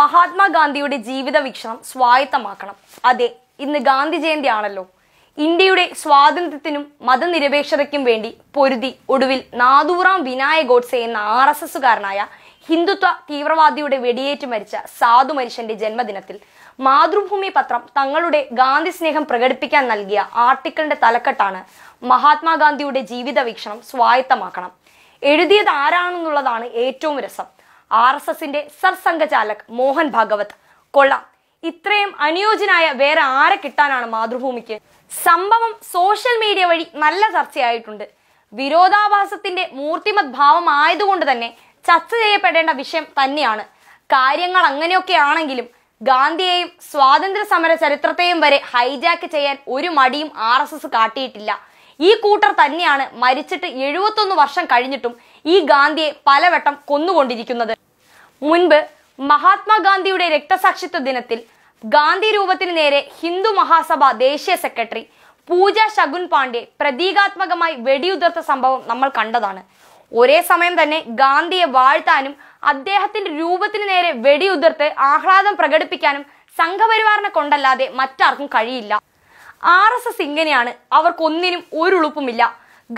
മഹാത്മാഗാന്ധിയുടെ ജീവിത വീക്ഷണം സ്വായത്തമാക്കണം അതെ ഇന്ന് ഗാന്ധി ജയന്തി ആണല്ലോ ഇന്ത്യയുടെ സ്വാതന്ത്ര്യത്തിനും മതനിരപേക്ഷതയ്ക്കും വേണ്ടി പൊരുതി ഒടുവിൽ നാദൂറാം വിനായ ഗോഡ്സെ എന്ന ആർ എസ് എസുകാരനായ ഹിന്ദുത്വ തീവ്രവാദിയുടെ വെടിയേറ്റ് മരിച്ച സാധു മനുഷ്യന്റെ ജന്മദിനത്തിൽ മാതൃഭൂമി പത്രം തങ്ങളുടെ ഗാന്ധി സ്നേഹം പ്രകടിപ്പിക്കാൻ നൽകിയ ആർട്ടിക്കിളിന്റെ തലക്കെട്ടാണ് മഹാത്മാഗാന്ധിയുടെ ജീവിത വീക്ഷണം സ്വായത്തമാക്കണം എഴുതിയത് ആരാണെന്നുള്ളതാണ് ഏറ്റവും രസം ആർ എസ് എസിന്റെ സർസംഘചാലക് മോഹൻ ഭാഗവത് കൊള്ളാം ഇത്രയും അനുയോജ്യനായ വേറെ ആരെ കിട്ടാനാണ് മാതൃഭൂമിക്ക് സംഭവം സോഷ്യൽ മീഡിയ വഴി നല്ല ചർച്ചയായിട്ടുണ്ട് വിരോധാഭാസത്തിന്റെ മൂർത്തിമത് ഭാവം ആയതുകൊണ്ട് തന്നെ ചർച്ച ചെയ്യപ്പെടേണ്ട വിഷയം തന്നെയാണ് കാര്യങ്ങൾ അങ്ങനെയൊക്കെ ആണെങ്കിലും ഗാന്ധിയെയും സ്വാതന്ത്ര്യ സമര ചരിത്രത്തെയും വരെ ഹൈജാക്ക് ചെയ്യാൻ ഒരു മടിയും ആർ കാട്ടിയിട്ടില്ല ഈ കൂട്ടർ തന്നെയാണ് മരിച്ചിട്ട് എഴുപത്തൊന്ന് വർഷം കഴിഞ്ഞിട്ടും ഈ ഗാന്ധിയെ പലവട്ടം കൊന്നുകൊണ്ടിരിക്കുന്നത് മുൻപ് മഹാത്മാഗാന്ധിയുടെ രക്തസാക്ഷിത്വ ദിനത്തിൽ ഗാന്ധി രൂപത്തിന് നേരെ ഹിന്ദു മഹാസഭ ദേശീയ സെക്രട്ടറി പൂജ ശകുൻ പാണ്ഡ്യ പ്രതീകാത്മകമായി വെടിയുതിർത്ത സംഭവം നമ്മൾ കണ്ടതാണ് ഒരേ സമയം തന്നെ ഗാന്ധിയെ വാഴ്ത്താനും അദ്ദേഹത്തിന്റെ രൂപത്തിന് നേരെ വെടിയുതിർത്ത് ആഹ്ലാദം പ്രകടിപ്പിക്കാനും സംഘപരിവാറിനെ കൊണ്ടല്ലാതെ മറ്റാർക്കും കഴിയില്ല ആർ എസ് എസ് ഇങ്ങനെയാണ് അവർക്കൊന്നിനും ഒരു ഉളുപ്പുമില്ല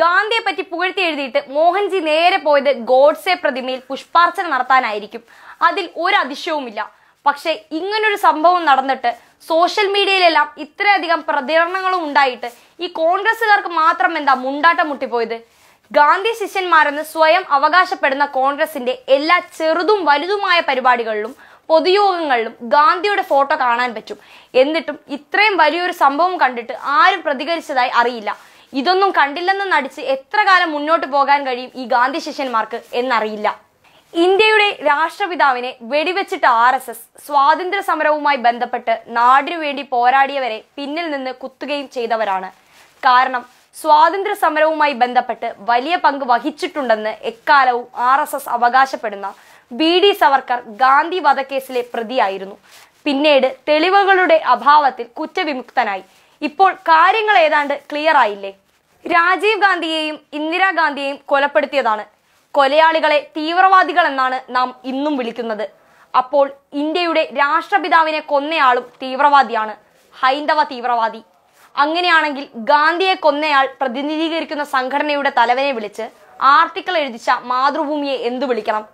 ഗാന്ധിയെ പറ്റി പുകഴ്ത്തി എഴുതിയിട്ട് മോഹൻജി നേരെ പോയത് ഗോഡ്സെ പ്രതിമയിൽ പുഷ്പാർച്ചന നടത്താനായിരിക്കും അതിൽ ഒരു അതിശയവുമില്ല പക്ഷേ ഇങ്ങനൊരു സംഭവം നടന്നിട്ട് സോഷ്യൽ മീഡിയയിലെല്ലാം ഇത്രയധികം പ്രതികരണങ്ങളും ഉണ്ടായിട്ട് ഈ കോൺഗ്രസ്സുകാർക്ക് മാത്രം എന്താ മുണ്ടാട്ടം മുട്ടിപ്പോയത് ഗാന്ധി ശിഷ്യന്മാരെന്ന് സ്വയം അവകാശപ്പെടുന്ന കോൺഗ്രസിന്റെ എല്ലാ ചെറുതും വലുതുമായ പരിപാടികളിലും പൊതുയോഗങ്ങളിലും ഗാന്ധിയുടെ ഫോട്ടോ കാണാൻ പറ്റും എന്നിട്ടും ഇത്രയും വലിയൊരു സംഭവം കണ്ടിട്ട് ആരും പ്രതികരിച്ചതായി അറിയില്ല ഇതൊന്നും കണ്ടില്ലെന്ന് നടിച്ച് എത്ര കാലം മുന്നോട്ട് പോകാൻ കഴിയും ഈ ഗാന്ധി ശിഷ്യന്മാർക്ക് എന്നറിയില്ല ഇന്ത്യയുടെ രാഷ്ട്രപിതാവിനെ വെടിവെച്ചിട്ട് ആർ എസ് എസ് സ്വാതന്ത്ര്യ സമരവുമായി ബന്ധപ്പെട്ട് നാടിനു വേണ്ടി പോരാടിയവരെ പിന്നിൽ നിന്ന് കുത്തുകയും ചെയ്തവരാണ് കാരണം സ്വാതന്ത്ര്യ സമരവുമായി ബന്ധപ്പെട്ട് വലിയ പങ്ക് വഹിച്ചിട്ടുണ്ടെന്ന് എക്കാലവും ആർ എസ് എസ് അവകാശപ്പെടുന്ന ബി ഡി സവർക്കർ ഗാന്ധി വധക്കേസിലെ പ്രതിയായിരുന്നു പിന്നീട് തെളിവുകളുടെ അഭാവത്തിൽ കുറ്റവിമുക്തനായി ഇപ്പോൾ കാര്യങ്ങൾ ഏതാണ്ട് ക്ലിയർ ആയില്ലേ രാജീവ് ഗാന്ധിയെയും ഇന്ദിരാഗാന്ധിയെയും കൊലപ്പെടുത്തിയതാണ് കൊലയാളികളെ തീവ്രവാദികൾ എന്നാണ് നാം ഇന്നും വിളിക്കുന്നത് അപ്പോൾ ഇന്ത്യയുടെ രാഷ്ട്രപിതാവിനെ കൊന്നയാളും തീവ്രവാദിയാണ് ഹൈന്ദവ തീവ്രവാദി അങ്ങനെയാണെങ്കിൽ ഗാന്ധിയെ കൊന്നയാൾ പ്രതിനിധീകരിക്കുന്ന സംഘടനയുടെ തലവനെ വിളിച്ച് ആർട്ടിക്കിൾ എഴുതിച്ച മാതൃഭൂമിയെ എന്തു വിളിക്കണം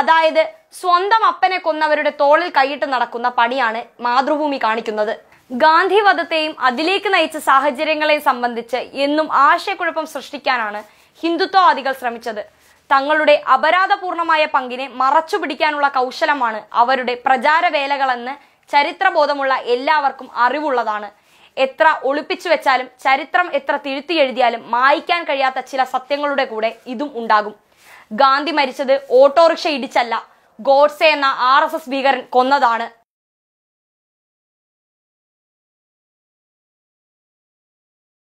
അതായത് സ്വന്തം അപ്പനെ കൊന്നവരുടെ തോളിൽ കൈയിട്ട് നടക്കുന്ന പണിയാണ് മാതൃഭൂമി കാണിക്കുന്നത് ഗാന്ധിവധത്തെയും അതിലേക്ക് നയിച്ച സാഹചര്യങ്ങളെയും സംബന്ധിച്ച് എന്നും ആശയക്കുഴപ്പം സൃഷ്ടിക്കാനാണ് ഹിന്ദുത്വവാദികൾ ശ്രമിച്ചത് തങ്ങളുടെ അപരാധപൂർണമായ പങ്കിനെ മറച്ചുപിടിക്കാനുള്ള കൗശലമാണ് അവരുടെ പ്രചാരവേലകളെന്ന് ചരിത്രബോധമുള്ള എല്ലാവർക്കും അറിവുള്ളതാണ് എത്ര ഒളിപ്പിച്ചു വെച്ചാലും ചരിത്രം എത്ര തിരുത്തി എഴുതിയാലും മായ്ക്കാൻ കഴിയാത്ത ചില സത്യങ്ങളുടെ കൂടെ ഇതും ഉണ്ടാകും ഗാന്ധി മരിച്ചത് ഓട്ടോറിക്ഷ ഇടിച്ചല്ല ഗോഡ്സെ എന്ന ആർ എസ് എസ് ഭീകരൻ കൊന്നതാണ്